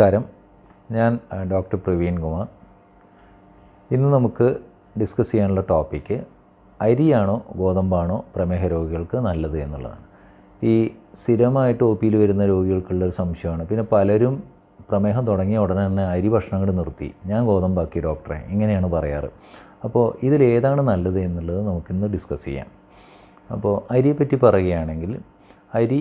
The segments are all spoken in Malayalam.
നമസ്കാരം ഞാൻ ഡോക്ടർ പ്രവീൺ കുമാർ ഇന്ന് നമുക്ക് ഡിസ്കസ് ചെയ്യാനുള്ള ടോപ്പിക്ക് അരിയാണോ ഗോതമ്പാണോ പ്രമേഹ രോഗികൾക്ക് നല്ലത് എന്നുള്ളതാണ് ഈ സ്ഥിരമായിട്ട് ഒ പിയിൽ വരുന്ന രോഗികൾക്കുള്ളൊരു സംശയമാണ് പിന്നെ പലരും പ്രമേഹം തുടങ്ങിയ ഉടനെ തന്നെ അരി ഭക്ഷണം കൂടി നിർത്തി ഞാൻ ഗോതമ്പാക്കി ഡോക്ടറെ ഇങ്ങനെയാണ് പറയാറ് അപ്പോൾ ഇതിലേതാണ് നല്ലത് എന്നുള്ളത് നമുക്കിന്ന് ഡിസ്കസ് ചെയ്യാം അപ്പോൾ അരിയെപ്പറ്റി പറയുകയാണെങ്കിൽ അരി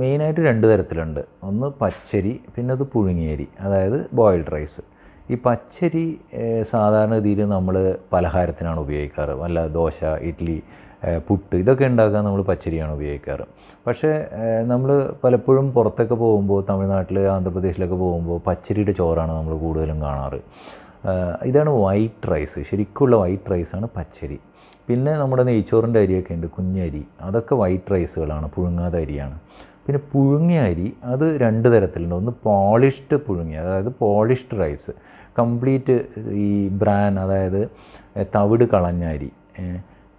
മെയിനായിട്ട് രണ്ട് തരത്തിലുണ്ട് ഒന്ന് പച്ചരി പിന്നെ അത് പുഴുങ്ങിയരി അതായത് ബോയിൽഡ് റൈസ് ഈ പച്ചരി സാധാരണ രീതിയിൽ നമ്മൾ പലഹാരത്തിനാണ് ഉപയോഗിക്കാറ് വല്ല ദോശ ഇഡ്ഡലി പുട്ട് ഇതൊക്കെ ഉണ്ടാക്കാൻ നമ്മൾ പച്ചരിയാണ് ഉപയോഗിക്കാറ് പക്ഷേ നമ്മൾ പലപ്പോഴും പുറത്തൊക്കെ പോകുമ്പോൾ തമിഴ്നാട്ടിൽ ആന്ധ്രാപ്രദേശിലൊക്കെ പോകുമ്പോൾ പച്ചരിയുടെ ചോറാണ് നമ്മൾ കൂടുതലും കാണാറ് ഇതാണ് വൈറ്റ് റൈസ് ശരിക്കുള്ള വൈറ്റ് റൈസാണ് പച്ചരി പിന്നെ നമ്മുടെ നെയ്ച്ചോറിൻ്റെ അരിയൊക്കെ ഉണ്ട് കുഞ്ഞരി അതൊക്കെ വൈറ്റ് റൈസുകളാണ് പുഴുങ്ങാത്ത അരിയാണ് പിന്നെ പുഴുങ്ങിയ അരി അത് രണ്ട് തരത്തിലുണ്ട് ഒന്ന് പോളിഷ്ഡ് പുഴുങ്ങിയ അതായത് പോളിഷ്ഡ് റൈസ് കംപ്ലീറ്റ് ഈ ബ്രാൻ അതായത് തവിട് കളഞ്ഞ അരി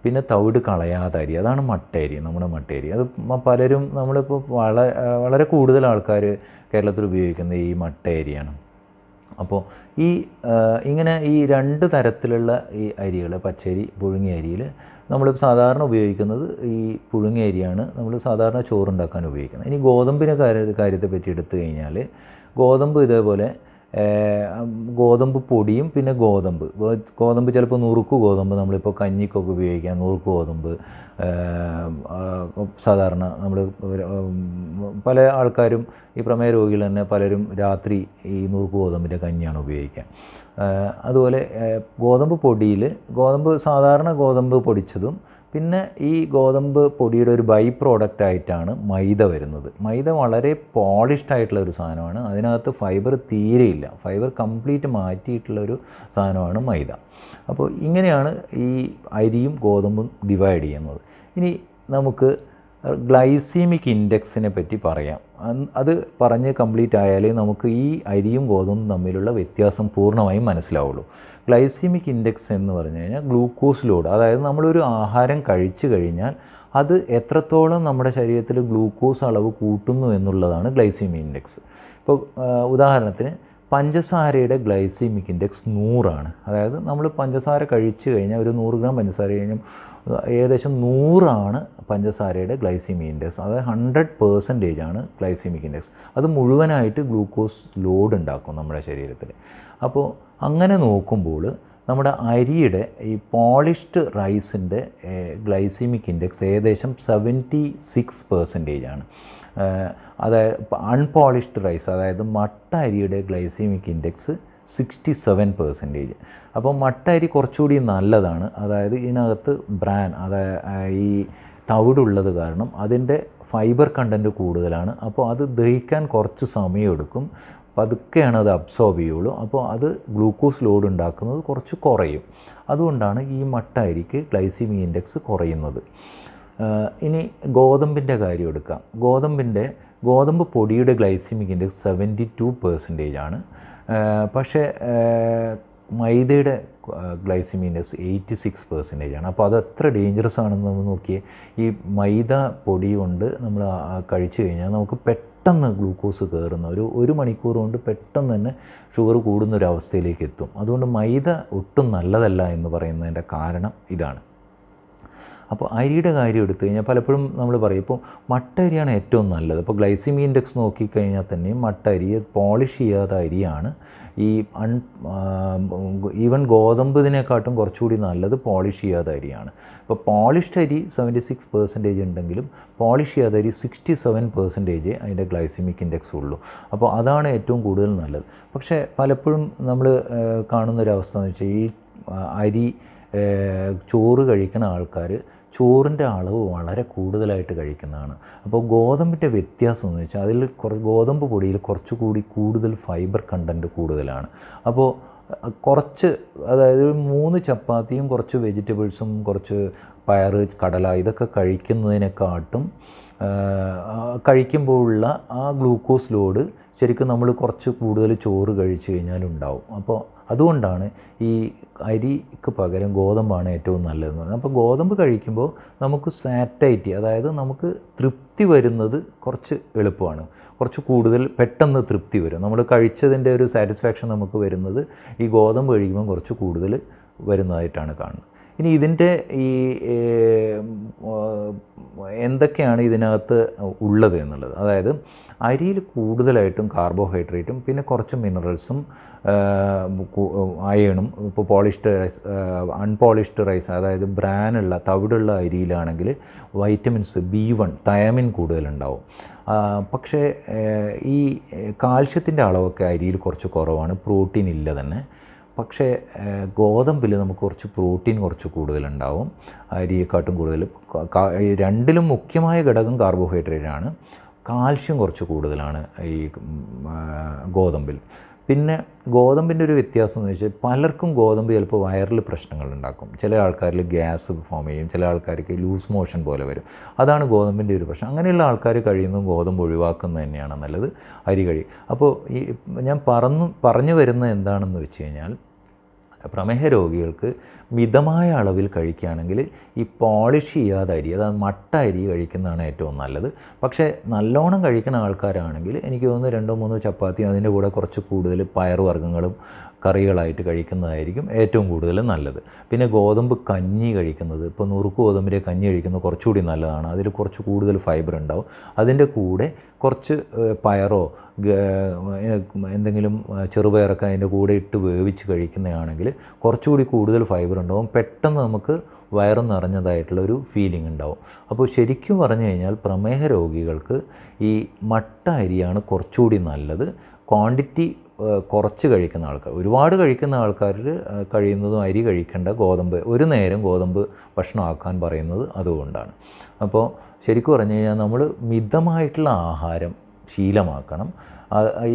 പിന്നെ തവിട് കളയാത്ത അരി അതാണ് മട്ടയരി നമ്മുടെ മട്ടയരി അത് പലരും നമ്മളിപ്പോൾ വളരെ വളരെ കൂടുതൽ ആൾക്കാർ കേരളത്തിൽ ഉപയോഗിക്കുന്നത് ഈ മട്ടയരിയാണ് അപ്പോൾ ഈ ഇങ്ങനെ ഈ രണ്ട് തരത്തിലുള്ള ഈ അരികൾ പച്ചരി പുഴുങ്ങിയ അരിയിൽ നമ്മൾ സാധാരണ ഉപയോഗിക്കുന്നത് ഈ പുഴുങ്ങിയ അരിയാണ് നമ്മൾ സാധാരണ ചോറുണ്ടാക്കാൻ ഉപയോഗിക്കുന്നത് ഇനി ഗോതമ്പിനെ കാര്യ കാര്യത്തെ പറ്റി എടുത്തു കഴിഞ്ഞാൽ ഗോതമ്പ് ഇതേപോലെ ഗോതമ്പ് പൊടിയും പിന്നെ ഗോതമ്പ് ഗോതമ്പ് ചിലപ്പോൾ നുറുക്ക് ഗോതമ്പ് നമ്മളിപ്പോൾ കഞ്ഞിക്കൊക്കെ ഉപയോഗിക്കാം നുറുക്ക് ഗോതമ്പ് സാധാരണ നമ്മൾ പല ആൾക്കാരും ഈ പ്രമേയ രോഗികൾ തന്നെ പലരും രാത്രി ഈ നുറുക്ക് ഗോതമ്പിൻ്റെ കഞ്ഞിയാണ് ഉപയോഗിക്കുക അതുപോലെ ഗോതമ്പ് പൊടിയിൽ ഗോതമ്പ് സാധാരണ ഗോതമ്പ് പൊടിച്ചതും പിന്നെ ഈ ഗോതമ്പ് പൊടിയുടെ ഒരു ബൈ പ്രോഡക്റ്റ് ആയിട്ടാണ് മൈദ വരുന്നത് മൈദ വളരെ പോളിഷ്ഡ് ആയിട്ടുള്ള ഒരു സാധനമാണ് അതിനകത്ത് ഫൈബർ തീരെയില്ല ഫൈബർ കംപ്ലീറ്റ് മാറ്റിയിട്ടുള്ള ഒരു സാധനമാണ് മൈദ അപ്പോൾ ഇങ്ങനെയാണ് ഈ അരിയും ഗോതമ്പും ഡിവൈഡ് ചെയ്യുന്നത് ഇനി നമുക്ക് ഗ്ലൈസീമിക് ഇൻഡെക്സിനെ പറ്റി പറയാം അത് പറഞ്ഞ് കംപ്ലീറ്റ് ആയാലേ നമുക്ക് ഈ അരിയും ഗോതമ്പും തമ്മിലുള്ള വ്യത്യാസം പൂർണ്ണമായും മനസ്സിലാവുള്ളൂ ഗ്ലൈസീമിക് ഇൻഡെക്സ് എന്ന് പറഞ്ഞു കഴിഞ്ഞാൽ ഗ്ലൂക്കോസ് ലോഡ് അതായത് നമ്മളൊരു ആഹാരം കഴിച്ചു കഴിഞ്ഞാൽ അത് എത്രത്തോളം നമ്മുടെ ശരീരത്തിൽ ഗ്ലൂക്കോസ് അളവ് കൂട്ടുന്നു എന്നുള്ളതാണ് ഗ്ലൈസീമിക് ഇൻഡെക്സ് ഇപ്പോൾ ഉദാഹരണത്തിന് പഞ്ചസാരയുടെ ഗ്ലൈസീമിക് ഇൻഡെക്സ് നൂറാണ് അതായത് നമ്മൾ പഞ്ചസാര കഴിച്ചു കഴിഞ്ഞാൽ ഒരു നൂറ് ഗ്രാം പഞ്ചസാര കഴിഞ്ഞാൽ ഏകദേശം നൂറാണ് പഞ്ചസാരയുടെ ഗ്ലൈസീമിക് ഇൻഡെക്സ് അതായത് ഹൺഡ്രഡ് പേഴ്സൻറ്റേജ് ആണ് ഗ്ലൈസീമിക് ഇൻഡെക്സ് അത് മുഴുവനായിട്ട് ഗ്ലൂക്കോസ് ലോഡ് ഉണ്ടാക്കും നമ്മുടെ ശരീരത്തിൽ അപ്പോൾ അങ്ങനെ നോക്കുമ്പോൾ നമ്മുടെ അരിയുടെ ഈ പോളിഷ്ഡ് റൈസിൻ്റെ ഗ്ലൈസീമിക് ഇൻഡെക്സ് ഏകദേശം സെവൻറ്റി സിക്സ് പെർസെൻറ്റേജ് ആണ് അതായത് അൺപോളിഷ്ഡ് റൈസ് അതായത് മട്ട അരിയുടെ glycemic index sixty seven percentage അപ്പോൾ മട്ട അരി കുറച്ചുകൂടി നല്ലതാണ് അതായത് ഇതിനകത്ത് ബ്രാൻ അതായത് ഈ തവിടുള്ളത് കാരണം അതിൻ്റെ ഫൈബർ കണ്ടൻറ്റ് കൂടുതലാണ് അപ്പോൾ അത് ദഹിക്കാൻ കുറച്ച് സമയമെടുക്കും പതുക്കെയാണ് അത് അബ്സോർബ് ചെയ്യുള്ളൂ അപ്പോൾ അത് ഗ്ലൂക്കോസ് ലോഡ് ഉണ്ടാക്കുന്നത് കുറച്ച് കുറയും അതുകൊണ്ടാണ് ഈ മട്ട അരിക്ക് ഗ്ലൈസിമിക് ഇൻഡെക്സ് കുറയുന്നത് ഇനി ഗോതമ്പിൻ്റെ കാര്യം എടുക്കാം ഗോതമ്പിൻ്റെ ഗോതമ്പ് പൊടിയുടെ glycemic index seventy two percentage ആണ് പക്ഷേ മൈദയുടെ glycemic index eighty six percentage ആണ് അപ്പോൾ അത് എത്ര ഡേഞ്ചറസ് ആണെന്ന് നമ്മൾ നോക്കിയേ ഈ മൈദ പൊടി കൊണ്ട് നമ്മൾ കഴിച്ചു കഴിഞ്ഞാൽ നമുക്ക് പെട്ടെന്ന് ഗ്ലൂക്കോസ് കയറുന്ന ഒരു ഒരു മണിക്കൂർ കൊണ്ട് പെട്ടെന്ന് തന്നെ ഷുഗർ കൂടുന്ന ഒരു അവസ്ഥയിലേക്ക് എത്തും അതുകൊണ്ട് മൈദ ഒട്ടും നല്ലതല്ല എന്ന് പറയുന്നതിൻ്റെ കാരണം ഇതാണ് അപ്പോൾ അരിയുടെ കാര്യം എടുത്തു കഴിഞ്ഞാൽ പലപ്പോഴും നമ്മൾ പറയും ഇപ്പോൾ മട്ട അരിയാണ് ഏറ്റവും നല്ലത് ഇപ്പോൾ ഗ്ലൈസിമി ഇൻഡെക്സ് നോക്കിക്കഴിഞ്ഞാൽ തന്നെയും മട്ട അരി പോളിഷ് ചെയ്യാത്ത അരിയാണ് ഈ അൺ ഈവൻ ഗോതമ്പതിനെക്കാട്ടും കുറച്ചുകൂടി നല്ലത് പോളിഷ് ചെയ്യാത്ത അരിയാണ് ഇപ്പോൾ പോളിഷ്ഡ് അരി സെവൻറ്റി സിക്സ് പെർസെൻറ്റേജ് ഉണ്ടെങ്കിലും പോളിഷ് ചെയ്യാത്ത അരി സിക്സ്റ്റി സെവൻ പെർസെൻറ്റേജ് അതിൻ്റെ ഗ്ലൈസിമിക് ഇൻഡെക്സ് ഉള്ളൂ അപ്പോൾ അതാണ് ഏറ്റവും കൂടുതൽ നല്ലത് പക്ഷേ പലപ്പോഴും നമ്മൾ കാണുന്നൊരവസ്ഥ എന്ന് വെച്ചാൽ ഈ അരി ചോറ് കഴിക്കുന്ന ആൾക്കാർ ചോറിൻ്റെ അളവ് വളരെ കൂടുതലായിട്ട് കഴിക്കുന്നതാണ് അപ്പോൾ ഗോതമ്പിൻ്റെ വ്യത്യാസം എന്ന് വെച്ചാൽ അതിൽ കുറേ ഗോതമ്പ് പൊടിയിൽ കുറച്ചുകൂടി കൂടുതൽ ഫൈബർ കണ്ടൻറ്റ് കൂടുതലാണ് അപ്പോൾ കുറച്ച് അതായത് മൂന്ന് ചപ്പാത്തിയും കുറച്ച് വെജിറ്റബിൾസും കുറച്ച് പയർ കടല ഇതൊക്കെ കഴിക്കുന്നതിനെക്കാട്ടും കഴിക്കുമ്പോഴുള്ള ആ ഗ്ലൂക്കോസ് ലോഡ് ശരിക്കും നമ്മൾ കുറച്ച് കൂടുതൽ ചോറ് കഴിച്ചു കഴിഞ്ഞാലുണ്ടാവും അപ്പോൾ അതുകൊണ്ടാണ് ഈ അരിക്ക് പകരം ഗോതമ്പാണ് ഏറ്റവും നല്ലതെന്ന് പറയുന്നത് അപ്പോൾ ഗോതമ്പ് കഴിക്കുമ്പോൾ നമുക്ക് സാറ്റൈറ്റി അതായത് നമുക്ക് തൃപ്തി വരുന്നത് കുറച്ച് എളുപ്പമാണ് കുറച്ച് കൂടുതൽ പെട്ടെന്ന് തൃപ്തി വരും നമ്മൾ കഴിച്ചതിൻ്റെ ഒരു സാറ്റിസ്ഫാക്ഷൻ നമുക്ക് വരുന്നത് ഈ ഗോതമ്പ് കഴിക്കുമ്പോൾ കുറച്ച് കൂടുതൽ വരുന്നതായിട്ടാണ് കാണുന്നത് ഇനി ഇതിൻ്റെ ഈ എന്തൊക്കെയാണ് ഇതിനകത്ത് ഉള്ളത് എന്നുള്ളത് അതായത് അരിയിൽ കൂടുതലായിട്ടും കാർബോഹൈഡ്രേറ്റും പിന്നെ കുറച്ച് മിനറൽസും അയണും ഇപ്പോൾ പോളിഷ്ഡ് റൈസ് അൺപോളിഷ്ഡ് റൈസ് അതായത് ബ്രാനുള്ള തവിടുള്ള അരിയിലാണെങ്കിൽ വൈറ്റമിൻസ് ബി വൺ തയാമിൻ കൂടുതലുണ്ടാവും പക്ഷേ ഈ കാൽഷ്യത്തിൻ്റെ അളവൊക്കെ അരിയിൽ കുറച്ച് കുറവാണ് പ്രോട്ടീൻ ഇല്ല തന്നെ പക്ഷേ ഗോതമ്പിൽ നമുക്ക് കുറച്ച് പ്രോട്ടീൻ കുറച്ച് കൂടുതലുണ്ടാവും അരിയെക്കാട്ടും കൂടുതൽ രണ്ടിലും മുഖ്യമായ ഘടകം കാർബോഹൈഡ്രേറ്റ് ആണ് കാൽഷ്യം കുറച്ച് കൂടുതലാണ് ഈ ഗോതമ്പിൽ പിന്നെ ഗോതമ്പിൻ്റെ ഒരു വ്യത്യാസം എന്ന് വെച്ചാൽ പലർക്കും ഗോതമ്പ് ചിലപ്പോൾ വയറിൽ പ്രശ്നങ്ങൾ ഉണ്ടാക്കും ചില ആൾക്കാരിൽ ഗ്യാസ് ഫോം ചെയ്യും ചില ആൾക്കാർക്ക് ലൂസ് മോഷൻ പോലെ വരും അതാണ് ഗോതമ്പിൻ്റെ ഒരു പ്രശ്നം അങ്ങനെയുള്ള ആൾക്കാർ കഴിയുന്നതും ഗോതമ്പ് ഒഴിവാക്കുന്നത് തന്നെയാണ് നല്ലത് അരി കഴി അപ്പോൾ ഈ ഞാൻ പറന്ന് പറഞ്ഞു വരുന്ന എന്താണെന്ന് വെച്ച് കഴിഞ്ഞാൽ പ്രമേഹ രോഗികൾക്ക് മിതമായ അളവിൽ കഴിക്കുകയാണെങ്കിൽ ഈ പോളിഷ് ചെയ്യാതെ അരി അതായത് മട്ട അരി കഴിക്കുന്നതാണ് ഏറ്റവും നല്ലത് പക്ഷേ നല്ലോണം കഴിക്കുന്ന ആൾക്കാരാണെങ്കിൽ എനിക്ക് തോന്നുന്നു രണ്ടോ മൂന്നോ ചപ്പാത്തി അതിൻ്റെ കൂടെ കുറച്ച് കൂടുതൽ പയറുവർഗ്ഗങ്ങളും കറികളായിട്ട് കഴിക്കുന്നതായിരിക്കും ഏറ്റവും കൂടുതൽ നല്ലത് പിന്നെ ഗോതമ്പ് കഞ്ഞി കഴിക്കുന്നത് ഇപ്പോൾ നുറുക്ക് ഗോതമ്പിൻ്റെ കഞ്ഞി കഴിക്കുന്നത് കുറച്ചുകൂടി നല്ലതാണ് അതിൽ കുറച്ച് കൂടുതൽ ഫൈബർ ഉണ്ടാവും അതിൻ്റെ കൂടെ കുറച്ച് പയറോ എന്തെങ്കിലും ചെറുപയറൊക്കെ അതിൻ്റെ കൂടെ ഇട്ട് വേവിച്ച് കഴിക്കുന്നതാണെങ്കിൽ കുറച്ചുകൂടി കൂടുതൽ ഫൈബർ ഉണ്ടാവും പെട്ടെന്ന് നമുക്ക് വയറ് നിറഞ്ഞതായിട്ടുള്ള ഒരു ഫീലിംഗ് ഉണ്ടാവും അപ്പോൾ ശരിക്കും പറഞ്ഞു കഴിഞ്ഞാൽ പ്രമേഹ രോഗികൾക്ക് ഈ മട്ട അരിയാണ് കുറച്ചുകൂടി നല്ലത് ക്വാണ്ടിറ്റി കുറച്ച് കഴിക്കുന്ന ആൾക്കാർ ഒരുപാട് കഴിക്കുന്ന ആൾക്കാരിൽ കഴിയുന്നതും അരി കഴിക്കേണ്ട ഗോതമ്പ് ഒരു നേരം ഗോതമ്പ് ഭക്ഷണമാക്കാൻ പറയുന്നത് അതുകൊണ്ടാണ് അപ്പോൾ ശരിക്കും പറഞ്ഞു കഴിഞ്ഞാൽ നമ്മൾ മിതമായിട്ടുള്ള ആഹാരം ശീലമാക്കണം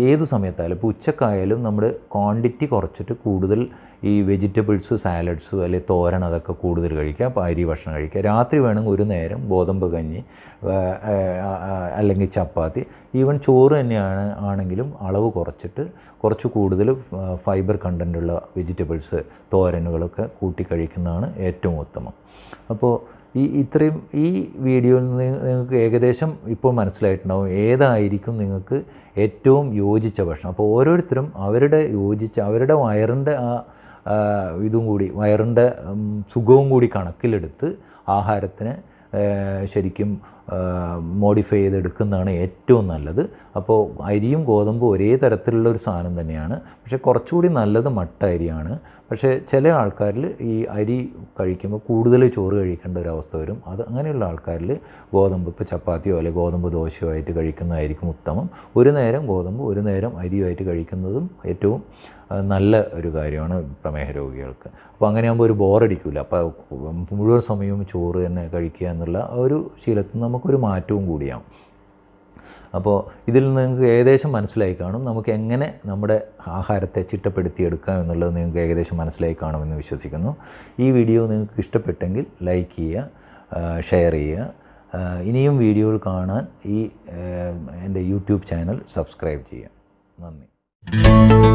ഏത് സമയത്തായാലും ഇപ്പോൾ ഉച്ചക്കായാലും നമ്മൾ ക്വാണ്ടിറ്റി കുറച്ചിട്ട് കൂടുതൽ ഈ വെജിറ്റബിൾസ് സാലഡ്സ് അല്ലെങ്കിൽ തോരൻ അതൊക്കെ കൂടുതൽ കഴിക്കുക അപ്പോൾ അരി ഭക്ഷണം കഴിക്കുക രാത്രി വേണമെങ്കിൽ ഒരു നേരം ഗോതമ്പ് കഞ്ഞി അല്ലെങ്കിൽ ചപ്പാത്തി ഈവൻ ചോറ് തന്നെയാണ് ആണെങ്കിലും അളവ് കുറച്ചിട്ട് കുറച്ച് കൂടുതൽ ഫൈബർ കണ്ടൻ്റുള്ള വെജിറ്റബിൾസ് തോരനുകളൊക്കെ കൂട്ടി കഴിക്കുന്നതാണ് ഏറ്റവും ഉത്തമം അപ്പോൾ ഈ ഇത്രയും ഈ വീഡിയോയിൽ നിന്ന് നിങ്ങൾക്ക് ഏകദേശം ഇപ്പോൾ മനസ്സിലായിട്ടുണ്ടാവും ഏതായിരിക്കും നിങ്ങൾക്ക് ഏറ്റവും യോജിച്ച ഭക്ഷണം അപ്പോൾ ഓരോരുത്തരും അവരുടെ യോജിച്ച അവരുടെ വയറിൻ്റെ ആ ഇതും കൂടി വയറിൻ്റെ സുഖവും കൂടി കണക്കിലെടുത്ത് ആഹാരത്തിന് ശരിക്കും മോഡിഫൈ ചെയ്തെടുക്കുന്നതാണ് ഏറ്റവും നല്ലത് അപ്പോൾ അരിയും ഗോതമ്പും ഒരേ തരത്തിലുള്ള ഒരു സാധനം തന്നെയാണ് പക്ഷേ കുറച്ചുകൂടി നല്ലത് മട്ട അരിയാണ് പക്ഷേ ചില ആൾക്കാരിൽ ഈ അരി കഴിക്കുമ്പോൾ കൂടുതൽ ചോറ് കഴിക്കേണ്ട ഒരു അവസ്ഥ വരും അത് അങ്ങനെയുള്ള ആൾക്കാരിൽ ഗോതമ്പ് ഇപ്പോൾ ചപ്പാത്തിയോ അല്ലെങ്കിൽ ഗോതമ്പ് ദോശയോ ആയിട്ട് കഴിക്കുന്നതായിരിക്കും ഉത്തമം ഒരു നേരം ഗോതമ്പ് ഒരു നേരം അരിയുമായിട്ട് കഴിക്കുന്നതും ഏറ്റവും നല്ല ഒരു കാര്യമാണ് പ്രമേഹ രോഗികൾക്ക് അപ്പോൾ ആകുമ്പോൾ ഒരു ബോറടിക്കില്ല അപ്പോൾ മുഴുവൻ സമയവും ചോറ് തന്നെ കഴിക്കുക എന്നുള്ള ഒരു ശീലത്തിൽ നമുക്ക് നമുക്കൊരു മാറ്റവും കൂടിയാവും അപ്പോൾ ഇതിൽ നിന്ന് നിങ്ങൾക്ക് ഏകദേശം മനസ്സിലായി കാണും നമുക്ക് എങ്ങനെ നമ്മുടെ ആഹാരത്തെ ചിട്ടപ്പെടുത്തിയെടുക്കാം എന്നുള്ളത് നിങ്ങൾക്ക് ഏകദേശം മനസ്സിലായി കാണുമെന്ന് വിശ്വസിക്കുന്നു ഈ വീഡിയോ നിങ്ങൾക്ക് ഇഷ്ടപ്പെട്ടെങ്കിൽ ലൈക്ക് ചെയ്യുക ഷെയർ ചെയ്യുക ഇനിയും വീഡിയോകൾ കാണാൻ ഈ എൻ്റെ യൂട്യൂബ് ചാനൽ സബ്സ്ക്രൈബ് ചെയ്യുക നന്ദി